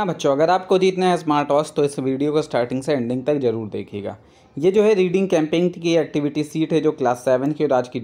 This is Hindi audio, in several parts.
हाँ बच्चों अगर आपको जीतना है स्मार्ट वॉच तो इस वीडियो को स्टार्टिंग से एंडिंग तक जरूर देखिएगा ये जो है रीडिंग कैंपिंग की एक्टिविटी सीट है जो क्लास सेवन की और आज की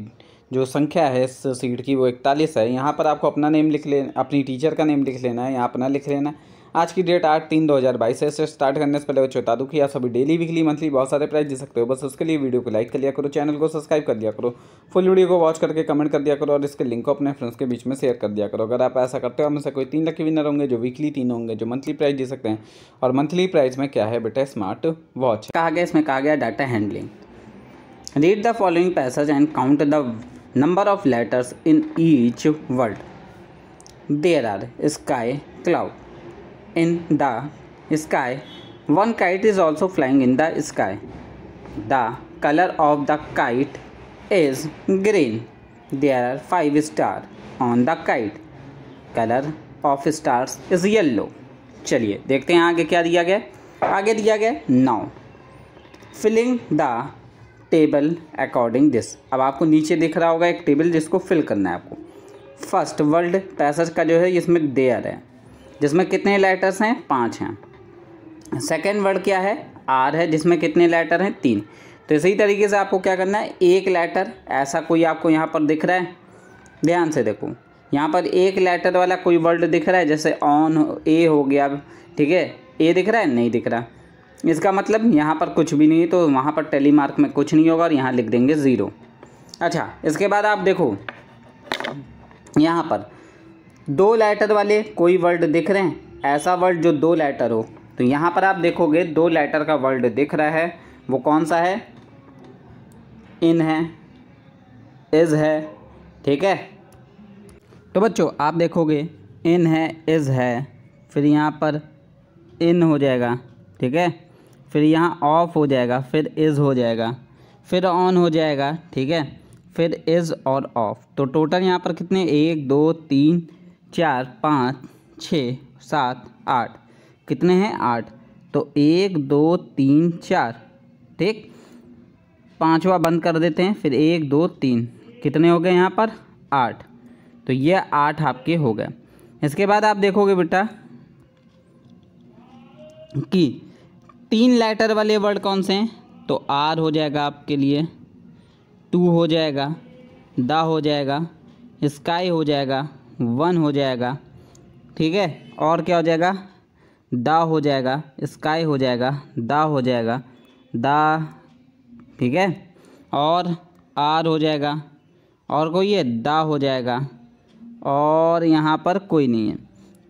जो संख्या है इस सीट की वो इकतालीस है यहाँ पर आपको अपना नेम लिख ले अपनी टीचर का नेम लिख लेना है यहाँ अपना लिख लेना है आज की डेट आठ तीन दो हज़ार बाईस से स्टार्ट करने से पहले बच्चों बता दूँ कि आप सभी डेली वीकली मंथली बहुत सारे प्राइस दे सकते हो बस उसके लिए वीडियो को लाइक कर लिया करो चैनल को सब्सक्राइब कर दिया करो फुल वीडियो को वॉच करके कमेंट कर दिया करो और इसके लिंक को अपने फ्रेंड्स के बीच में शेयर कर दिया करो अगर आप ऐसा करते हो हमसे कोई तीन लकी विनर होंगे जो वीकली तीन होंगे जो मंथली प्राइस दे सकते हैं और मंथली प्राइस में क्या है बेटा स्मार्ट वॉच कहा गया इसमें कहा गया data handling read the following passage and count the number of letters in each world there are sky cloud in the sky one kite is also flying in the sky the colour of the kite is green they are five star on the kite colour of stars is yellow चलिए देखते हैं आगे क्या दिया गया आगे दिया गया now filling the table according this अब आपको नीचे दिख रहा होगा एक टेबल जिसको फिल करना है आपको फर्स्ट वर्ल्ड पैसेज का जो है इसमें देयर है जिसमें कितने लेटर्स हैं पाँच हैं सेकेंड वर्ड क्या है आर है जिसमें कितने लेटर हैं तीन तो इसी तरीके से आपको क्या करना है एक लेटर ऐसा कोई आपको यहाँ पर दिख रहा है ध्यान से देखो यहाँ पर एक लेटर वाला कोई वर्ड दिख रहा है जैसे ऑन ए हो गया ठीक है ए दिख रहा है नहीं दिख रहा इसका मतलब यहाँ पर कुछ भी नहीं तो वहाँ पर टेली मार्क में कुछ नहीं होगा और यहाँ लिख देंगे ज़ीरो अच्छा इसके बाद आप देखो यहाँ पर दो लेटर वाले कोई वर्ड दिख रहे हैं ऐसा वर्ड जो दो लेटर हो तो यहाँ पर आप देखोगे दो लेटर का वर्ड दिख रहा है वो कौन सा है इन है इज़ है ठीक है तो बच्चों आप देखोगे इन है इज़ है फिर यहाँ पर इन हो जाएगा ठीक है फिर यहाँ ऑफ हो जाएगा फिर इज़ हो जाएगा फिर ऑन हो जाएगा ठीक है फिर इज़ और ऑफ तो टोटल यहाँ पर कितने एक दो तीन चार पाँच छ सात आठ कितने हैं आठ तो एक दो तीन चार ठीक पांचवा बंद कर देते हैं फिर एक दो तीन कितने हो गए यहाँ पर आठ तो ये आठ आपके हो गए इसके बाद आप देखोगे बेटा कि तीन लेटर वाले वर्ड कौन से हैं तो आर हो जाएगा आपके लिए टू हो जाएगा द हो जाएगा स्काई हो जाएगा वन हो जाएगा ठीक है और क्या हो जाएगा दा हो जाएगा स्काई हो जाएगा दा हो जाएगा दा ठीक है और आर हो जाएगा और कोई है दा हो जाएगा और यहाँ पर कोई नहीं है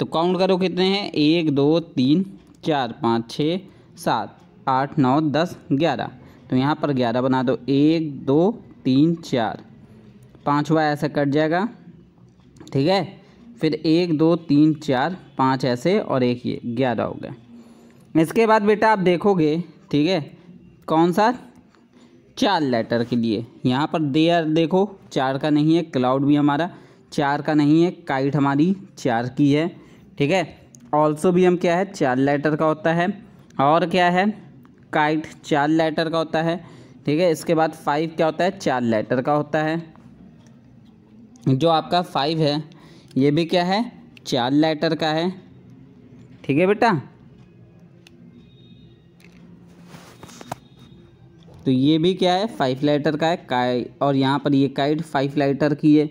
तो काउंट करो कितने हैं एक दो तीन चार पाँच छः सात आठ नौ दस ग्यारह तो यहाँ पर ग्यारह बना दो एक दो तीन चार पाँचवा ऐसा कट जाएगा ठीक है फिर एक दो तीन चार पाँच ऐसे और एक ये ग्यारह हो गए इसके बाद बेटा आप देखोगे ठीक है कौन सा चार लेटर के लिए यहाँ पर देयर देखो चार का नहीं है क्लाउड भी हमारा चार का नहीं है काइट हमारी चार की है ठीक है ऑल्सो भी हम क्या है चार लेटर का होता है और क्या है काइट चार लेटर का होता है ठीक है इसके बाद फाइव क्या होता है चार लेटर का होता है जो आपका फाइव है ये भी क्या है चार लेटर का है ठीक है बेटा तो ये भी क्या है फाइव लेटर का है काय और यहाँ पर ये काइड फाइव लेटर की है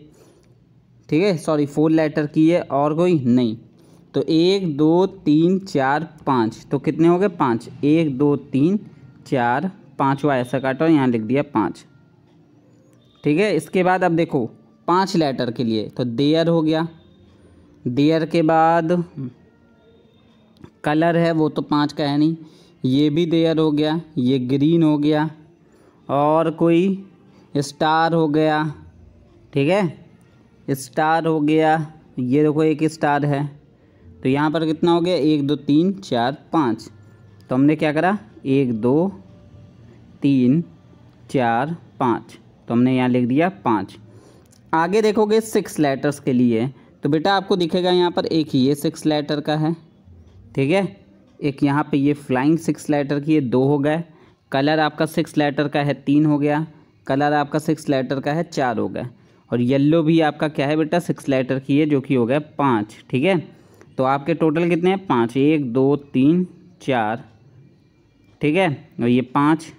ठीक है सॉरी फोर लेटर की है और कोई नहीं तो एक दो तीन चार पाँच तो कितने हो गए पाँच एक दो तीन चार पाँचवा ऐसा काटो यहाँ लिख दिया पाँच ठीक है इसके बाद अब देखो पांच लेटर के लिए तो देयर हो गया देयर के बाद कलर है वो तो पांच का है नहीं ये भी देयर हो गया ये ग्रीन हो गया और कोई स्टार हो गया ठीक है स्टार हो गया ये देखो एक स्टार है तो यहाँ पर कितना हो गया एक दो तीन चार पाँच तो हमने क्या करा एक दो तीन चार पाँच तो हमने यहाँ लिख दिया पाँच आगे देखोगे सिक्स लेटर्स के लिए तो बेटा आपको दिखेगा यहाँ पर एक ये सिक्स लेटर का है ठीक है एक यहाँ पे ये फ्लाइंग सिक्स लेटर की ये दो हो गए कलर आपका सिक्स लेटर का है तीन हो गया कलर आपका सिक्स लेटर का है चार हो गया और येल्लो भी आपका क्या है बेटा सिक्स लेटर की है जो कि हो गया पाँच ठीक है तो आपके टोटल कितने हैं पाँच एक दो तीन चार ठीक है और ये पाँच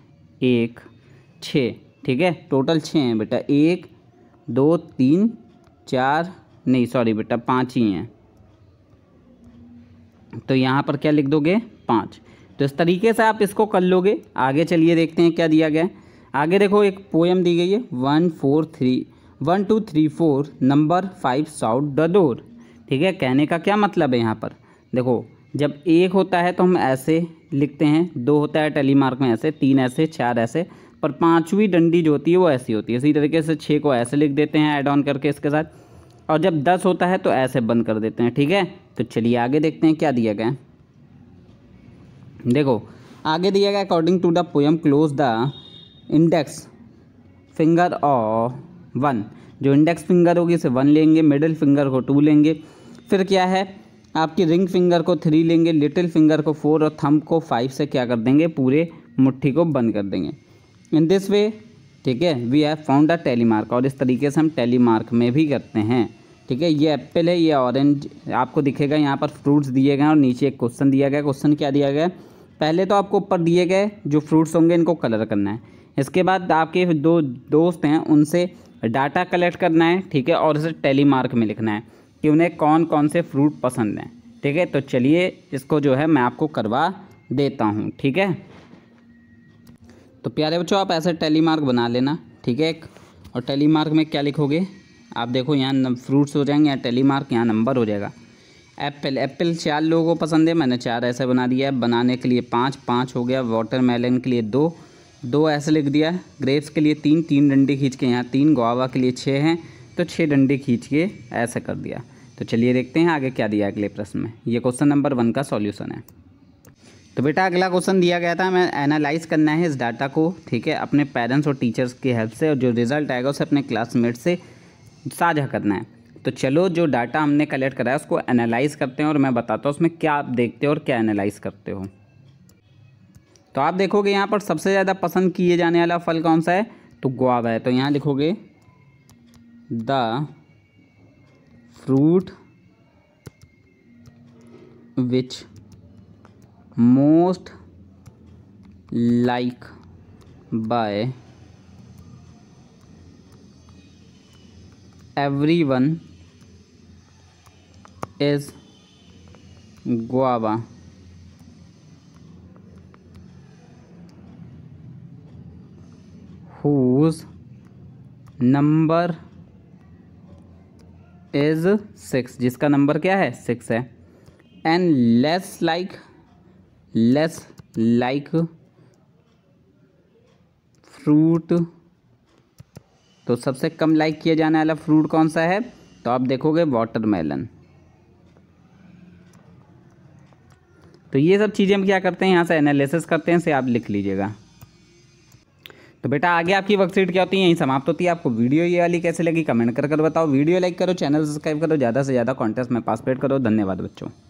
एक छः ठीक है टोटल छः हैं बेटा एक दो तीन चार नहीं सॉरी बेटा पाँच ही हैं तो यहाँ पर क्या लिख दोगे पाँच तो इस तरीके से आप इसको कर लोगे आगे चलिए देखते हैं क्या दिया गया है आगे देखो एक पोएम दी गई है one four three one two three four number five shut the door ठीक है कहने का क्या मतलब है यहाँ पर देखो जब एक होता है तो हम ऐसे लिखते हैं दो होता है टेलीमार्क में ऐसे तीन ऐसे चार ऐसे पर पाँचवीं डंडी जो होती है वो ऐसी होती है इसी तरीके से छः को ऐसे लिख देते हैं ऐड ऑन करके इसके साथ और जब दस होता है तो ऐसे बंद कर देते हैं ठीक है तो चलिए आगे देखते हैं क्या दिया गया देखो आगे दिया गया according to the poem close the index finger और वन जो इंडेक्स फिंगर होगी इसे वन लेंगे मिडिल फिंगर को टू लेंगे फिर क्या है आपकी रिंग फिंगर को थ्री लेंगे लिटिल फिंगर को फोर और थंब को फाइव से क्या कर देंगे पूरे मुट्ठी को बंद कर देंगे इन दिस वे ठीक है we have found a tally mark और इस तरीके से हम टेलीमार्क में भी करते हैं ठीक है ये एप्पल है ये ऑरेंज आपको दिखेगा यहाँ पर फ्रूट्स दिए गए हैं और नीचे एक क्वेश्चन दिया गया क्वेश्चन क्या दिया गया पहले तो आपको ऊपर दिए गए जो फ्रूट्स होंगे इनको कलर करना है इसके बाद आपके दो दोस्त हैं उनसे डाटा कलेक्ट करना है ठीक है और इसे टेलीमार्क में लिखना है कि उन्हें कौन कौन से फ्रूट पसंद हैं ठीक है तो चलिए इसको जो है मैं आपको करवा देता हूँ ठीक है तो प्यारे बच्चों आप ऐसे टैली मार्क बना लेना ठीक है एक और टैली मार्क में क्या लिखोगे आप देखो यहाँ फ्रूट्स हो जाएंगे यहाँ टैली मार्क यहाँ नंबर हो जाएगा एप्पल एप्पल चार लोगों को पसंद है मैंने चार ऐसे बना दिया है बनाने के लिए पाँच पाँच हो गया वाटर मेलन के लिए दो दो ऐसे लिख दिया ग्रेप्स के लिए तीन तीन डंडे खींच के यहाँ तीन गुआवा के लिए छः हैं तो छः डंडे खींच के ऐसा कर दिया तो चलिए देखते हैं आगे क्या दिया अगले प्रश्न में ये क्वेश्चन नंबर वन का सॉल्यूशन है तो बेटा अगला क्वेश्चन दिया गया था हमें एनालाइज करना है इस डाटा को ठीक है अपने पेरेंट्स और टीचर्स की हेल्प से और जो रिजल्ट आएगा उसे अपने क्लासमेट से साझा करना है तो चलो जो डाटा हमने कलेक्ट कराया उसको एनालाइज करते हैं और मैं बताता हूँ उसमें क्या आप देखते हो और क्या एनालाइज करते हो तो आप देखोगे यहाँ पर सबसे ज़्यादा पसंद किए जाने वाला फल कौन सा है तो गुआवा है तो यहाँ लिखोगे the fruit which most like by one is guava whose number is six जिसका नंबर क्या है सिक्स है and less like less like fruit तो सबसे कम लाइक किया जाने वाला फ्रूट कौन सा है तो आप देखोगे वाटरमेलन तो ये सब चीज़ें हम क्या करते हैं यहाँ से एनालिसिस करते हैं से आप लिख लीजिएगा तो बेटा आगे आपकी वर्कशीट क्या होती है यहीं समाप्त होती है आपको वीडियो ये वाली कैसे लगी कमेंट कर कर बताओ वीडियो लाइक करो चैनल सब्सक्राइब करो ज़्यादा से ज़्यादा कॉन्टेस्ट में पार्टिसिपेट करो धन्यवाद बच्चों